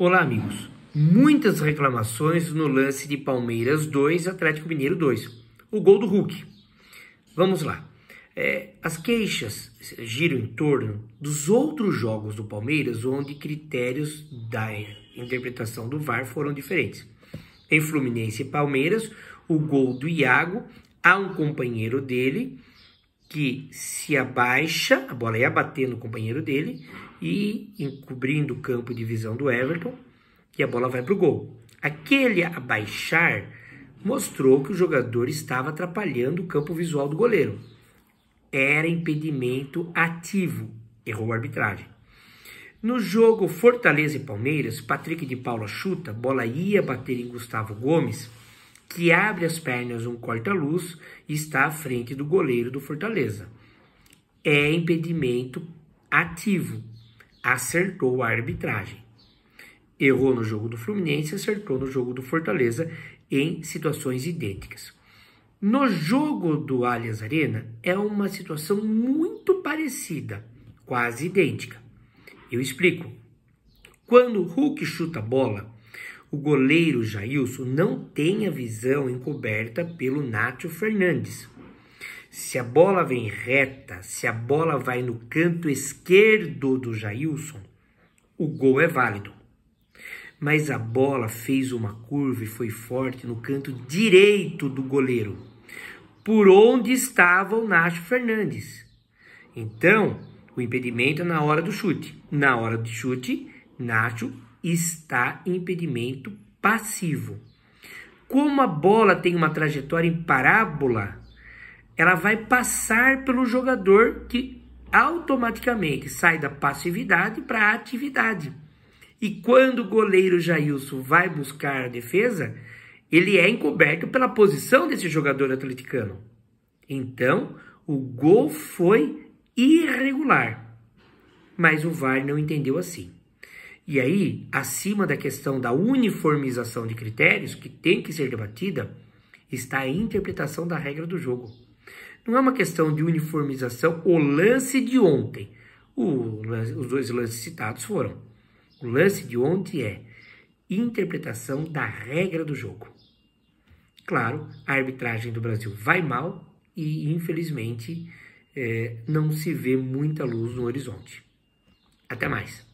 Olá, amigos. Muitas reclamações no lance de Palmeiras 2, Atlético Mineiro 2. O gol do Hulk. Vamos lá. É, as queixas giram em torno dos outros jogos do Palmeiras, onde critérios da interpretação do VAR foram diferentes. Em Fluminense e Palmeiras, o gol do Iago a um companheiro dele que se abaixa, a bola ia bater no companheiro dele e encobrindo o campo de visão do Everton, e a bola vai para o gol. Aquele abaixar mostrou que o jogador estava atrapalhando o campo visual do goleiro. Era impedimento ativo, errou a arbitragem. No jogo Fortaleza e Palmeiras, Patrick de Paula chuta, bola ia bater em Gustavo Gomes que abre as pernas um corta-luz e está à frente do goleiro do Fortaleza. É impedimento ativo. Acertou a arbitragem. Errou no jogo do Fluminense, acertou no jogo do Fortaleza em situações idênticas. No jogo do Allianz Arena é uma situação muito parecida, quase idêntica. Eu explico. Quando o Hulk chuta a bola, o goleiro Jailson não tem a visão encoberta pelo Nátio Fernandes. Se a bola vem reta, se a bola vai no canto esquerdo do Jailson, o gol é válido. Mas a bola fez uma curva e foi forte no canto direito do goleiro, por onde estava o Nacho Fernandes. Então, o impedimento é na hora do chute. Na hora do chute, Nacho está em impedimento passivo. Como a bola tem uma trajetória em parábola, ela vai passar pelo jogador que automaticamente sai da passividade para a atividade. E quando o goleiro Jailson vai buscar a defesa, ele é encoberto pela posição desse jogador atleticano. Então, o gol foi irregular. Mas o VAR não entendeu assim. E aí, acima da questão da uniformização de critérios, que tem que ser debatida, está a interpretação da regra do jogo. Não é uma questão de uniformização o lance de ontem. O, os dois lances citados foram. O lance de ontem é interpretação da regra do jogo. Claro, a arbitragem do Brasil vai mal e, infelizmente, é, não se vê muita luz no horizonte. Até mais!